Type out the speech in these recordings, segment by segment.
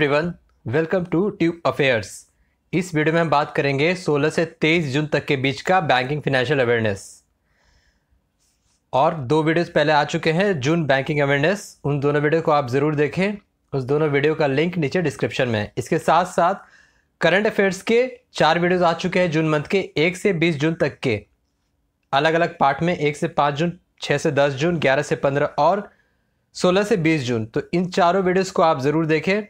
everyone welcome to tube affairs इस video में हम बात करेंगे 16 से 23 जून तक के बीच का बैंकिंग फिनेंशियल अवेयरनेस और दो वीडियोस पहले आ चुके हैं जून बैंकिंग अवेयरनेस उन दोनों वीडियो को आप ज़रूर देखें उस दोनों वीडियो का लिंक नीचे डिस्क्रिप्शन में इसके साथ साथ करंट अफेयर्स के चार वीडियोज़ आ चुके हैं जून मंथ के एक से बीस जून तक के अलग अलग पार्ट में एक से पाँच जून छः से दस जून ग्यारह से पंद्रह और सोलह से बीस जून तो इन चारों वीडियोज़ को आप ज़रूर देखें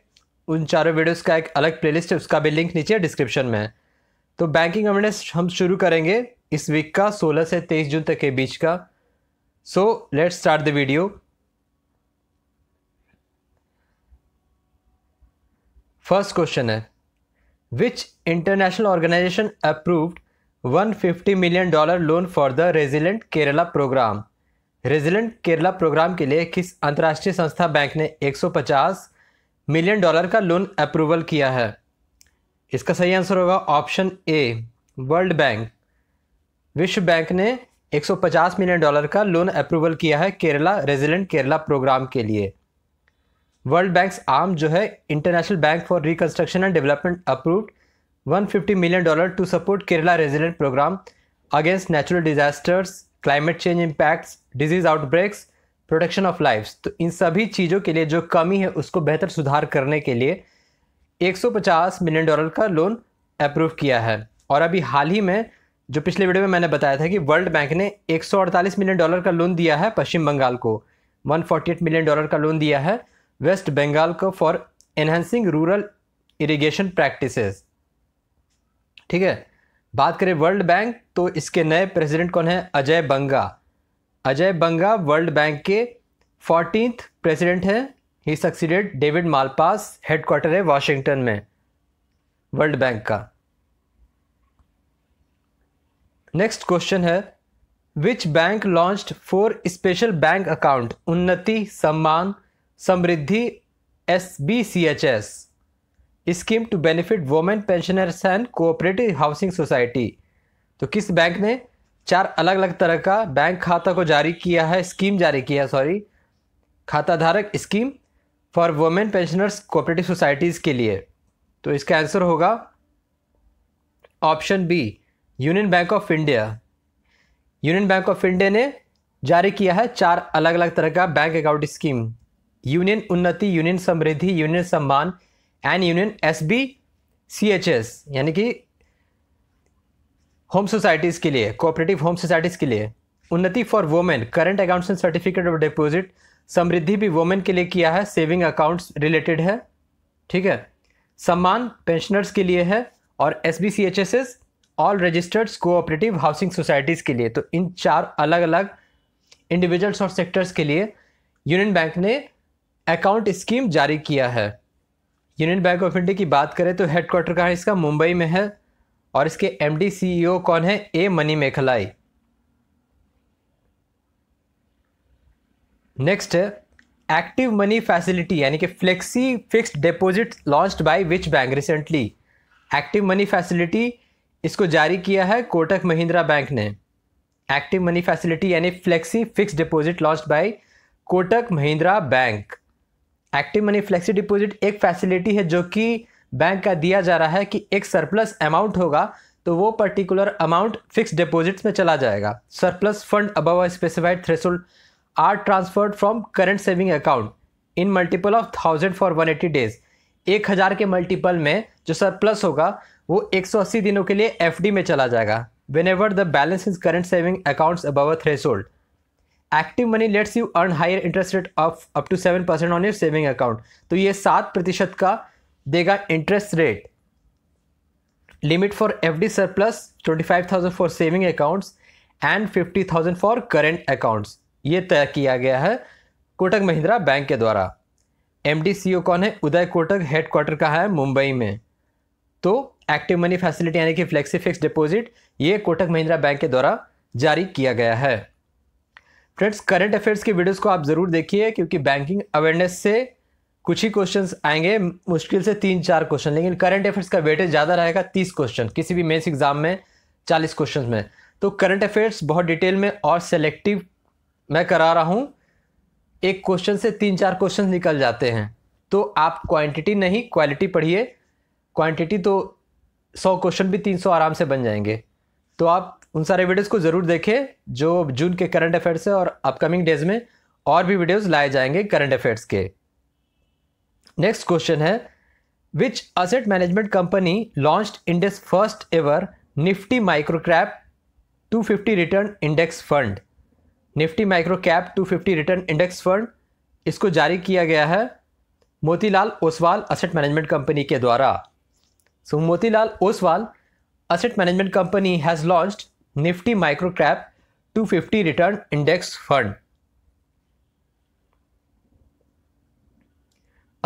उन चारों वीडियोस का एक अलग प्लेलिस्ट है उसका भी लिंक नीचे डिस्क्रिप्शन में है तो बैंकिंग अवेयरनेस हम शुरू करेंगे इस वीक का 16 से 23 जून तक के बीच का so let start the video first question है which international organisation approved 150 million dollar loan for the resilient Kerala programme resilient Kerala programme के लिए किस अंतर्राष्ट्रीय संस्था बैंक ने 150 मिलियन डॉलर का लोन अप्रूवल किया है इसका सही आंसर होगा ऑप्शन ए वर्ल्ड बैंक विश्व बैंक ने 150 मिलियन डॉलर का लोन अप्रूवल किया है केरला रेजिडेंट केरला प्रोग्राम के लिए वर्ल्ड बैंक आर्म जो है international bank for reconstruction and development approved 150 million dollar to support Kerala resident programme against natural disasters climate change impacts disease outbreaks protection of lifes तो इन सभी चीज़ों के लिए जो कमी है उसको बेहतर सुधार करने के लिए 150 मिलियन डॉलर का लोन अप्रूव किया है और अभी हाल ही में जो पिछले वीडियो में मैंने बताया था कि वर्ल्ड बैंक ने 148 मिलियन डॉलर का लोन दिया है पश्चिम बंगाल को 148 मिलियन डॉलर का लोन दिया है वेस्ट बंगाल को for enhancing rural irrigation practice ठीक है बात करें वर्ल्ड बैंक तो इसके नए प्रेसिडेंट कौन है अजय बंगा अजय बंगा वर्ल्ड बैंक के फोर्टीन प्रेसिडेंट हैं he succeeded David Malpass headquarter है वाशिंगटन में वर्ल्ड बैंक का नेक्स्ट क्वेश्चन है which bank launched four special bank account Unnati Samman Samriddhi S B C H S scheme to benefit women pensioners and cooperative housing society तो किस bank ने चार अलग अलग तरह का बैंक खाता को जारी किया है स्कीम जारी किया है सॉरी खाता धारक scheme for women pensioners cooperative societies के लिए तो इसका आंसर होगा option B Union Bank of India Union Bank of India ने जारी किया है चार अलग अलग तरह का bank account scheme Union Unnati Union Samriddhi Union Samman and Union S B C H S यानी कि होम सोसाइटीज़ के लिए कोऑपरेटिव होम सोसाइटीज़ के लिए Unnati for women current accounts and certificate of deposit Samriddhi भी वोमेन के लिए किया है सेविंग अकाउंट्स रिलेटेड है ठीक है सम्मान पेंशनर्स के लिए है और S B C H S S all registered cooperative housing societies के लिए तो इन चार अलग अलग इंडिविजुअल्स और सेक्टर्स के लिए यूनियन बैंक ने अकाउंट स्कीम जारी किया है यूनियन बैंक ऑफ इंडिया की बात करें तो हेडक्वार्टर का इसका मुंबई में है और इसके एमडी सीईओ e कौन है A Mani Mekhalai next active money facility यानी कि flexi fixed deposit launched by which bank recently active money facility इसको जारी किया है कोटक महिंद्रा बैंक ने एक्टिव मनी फैसिलिटी यानी flexi fix deposit launch by Kotak Mahindra bank active money flexi deposit एक फैसिलिटी है जो कि बैंक का दिया जा रहा है कि एक सरप्लस अमाउंट होगा तो वो पर्टिकुलर अमाउंट फिक्स डिपॉजिट्स में चला जाएगा सरप्लस फंड अब specified threshold are transferred from current saving account in multiple of thousand for one eighty days एक हज़ार के मल्टीपल में जो सरप्लस होगा वो एक सौ अस्सी दिनों के लिए एफ डी में चला जाएगा whenever the balance is current saving accounts above hold active money lets you earn higher interest rate of up to seven percent on your saving account तो ये सात प्रतिशत का देगा interest rate limit for F D plus twenty five thousand for saving account and fifty thousand for current account ये तय किया गया है कोटक महिंद्रा बैंक के द्वारा एम डी सी ओ कौन है उदय कोटक हेडक्वार्टर का है मुंबई में तो एक्टिव मनी फैसिलिटी यानी कि फ्लेक्सी फिक्स डिपॉजिट ये कोटक महिंद्रा बैंक के द्वारा जारी किया गया है फ्रेंड्स करंट अफेयर्स की वीडियोस को आप ज़रूर देखिए क्योंकि बैंकिंग अवेयरनेस से कुछ ही क्वेश्चंस आएंगे मुश्किल से तीन चार क्वेश्चन लेकिन करंट अफेयर्स का वेटेज ज़्यादा रहेगा तीस क्वेश्चन किसी भी मेन्स एग्जाम में चालीस क्वेश्चन में तो करंट अफेयर्स बहुत डिटेल में और सेलेक्टिव मैं करा रहा हूँ एक क्वेश्चन से तीन चार क्वेश्चन निकल जाते हैं तो आप क्वांटिटी नहीं क्वालिटी पढ़िए क्वांटिटी तो सौ क्वेश्चन भी तीन सौ आराम से बन जाएंगे तो आप उन सारे वीडियोज़ को ज़रूर देखें जो जून के करंट अफेयर्स है और अपकमिंग डेज में और भी वीडियोज़ लाए जाएंगे करंट अफेयर्स के नेक्स्ट क्वेश्चन है which asset management company launch index first ever Nifty micro cap 250 return index fund Nifty micro cap 250 return index fund इसको जारी किया गया है Motilal Oswal asset management company के द्वारा so so, Motilal Oswal asset management company has launch Nifty micro cap 250 return index fund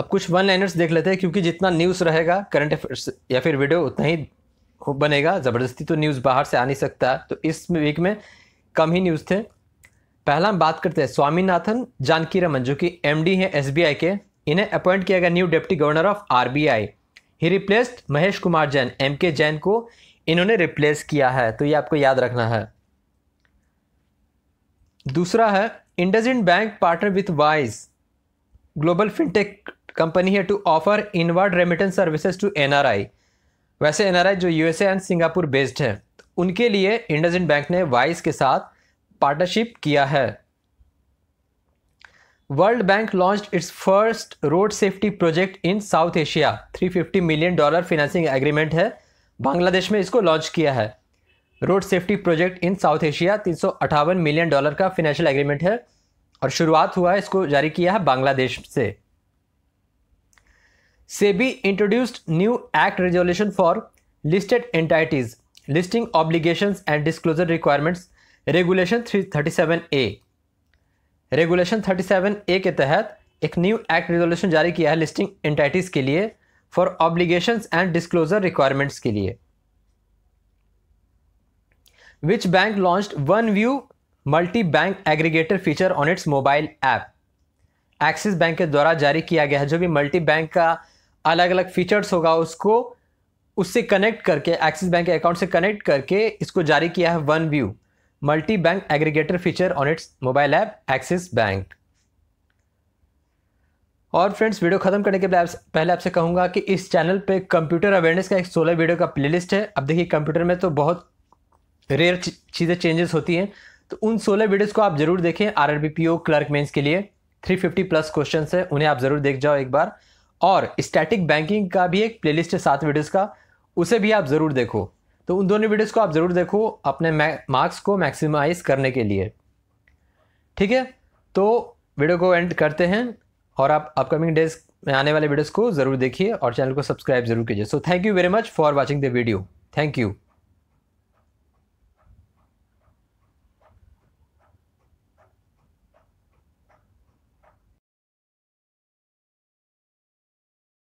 अब कुछ one liners देख लेते हैं क्योंकि जितना न्यूज़ रहेगा करंट अफेयर्स या फिर वीडियो उतना ही बनेगा ज़बरदस्ती तो न्यूज़ बाहर से आ नहीं सकता तो इस वीक में कम ही न्यूज़ थे पहला हम बात करते हैं स्वामीनाथन जानकी रमन जो कि एमडी हैं आई के इन्हें अपॉइंट किया गया new deputy governor of RBI he replaced Mahesh Kumar Jain M K Jain को इन्होंने रिप्लेस किया है तो ये आपको याद रखना है दूसरा है IndusInd Bank partner with Wise global fintech company है to offer inward remittance services to NRI वैसे एनआरआई जो यूएसए एंड सिंगापुर बेस्ड है उनके लिए इंडसइंड बैंक ने वाइस के साथ पार्टनरशिप किया है World Bank launch its first road safety project in South Asia 350 million dollar financing agreement है बांग्लादेश में इसको लॉन्च किया है road safety project in South Asia तीन मिलियन डॉलर का फिनेंशियल एग्रीमेंट है और शुरुआत हुआ है इसको जारी किया है बांग्लादेश से SEBI introduced new act resolution for listed entities listing obligation and disclosure requirements regulation seven A regulation thirty seven A के तहत एक न्यू एक्ट रेजोल्यूशन जारी किया है लिस्टिंग एंटाइटीज के लिए for obligation and disclosure requirements के लिए which bank launch one view multi bank aggregator feature on its mobile app Axis Bank के द्वारा जारी किया गया है जो भी मल्टी बैंक का अलग अलग फीचर्स होगा उसको उससे कनेक्ट करके एक्सिस बैंक के अकाउंट से कनेक्ट करके इसको जारी किया है one view multi bank aggregator feature on its mobile app Axis Bank और फ्रेंड्स वीडियो खत्म करने के पहले आपसे कहूंगा कि इस चैनल पे कंप्यूटर अवेयरनेस का एक सोलह वीडियो का प्लेलिस्ट है अब देखिए कंप्यूटर में तो बहुत रेयर चीज़ें चेंजेस होती हैं तो उन सोलह वीडियोज़ को आप जरूर देखें R R B P O clerk mains के लिए थ्री फिफ्टी प्लस क्वेश्चन है उन्हें आप ज़रूर देख जाओ एक बार और स्टैटिक बैंकिंग का भी एक प्लेलिस्ट है सात वीडियोस का उसे भी आप ज़रूर देखो तो उन दोनों वीडियोस को आप ज़रूर देखो अपने मार्क्स को मैक्सिमाइज करने के लिए ठीक है तो वीडियो को एंड करते हैं और आप अपकमिंग डेज में आने वाले वीडियोस को ज़रूर देखिए और चैनल को सब्सक्राइब जरूर कीजिए so thank you very much for watching the video thank you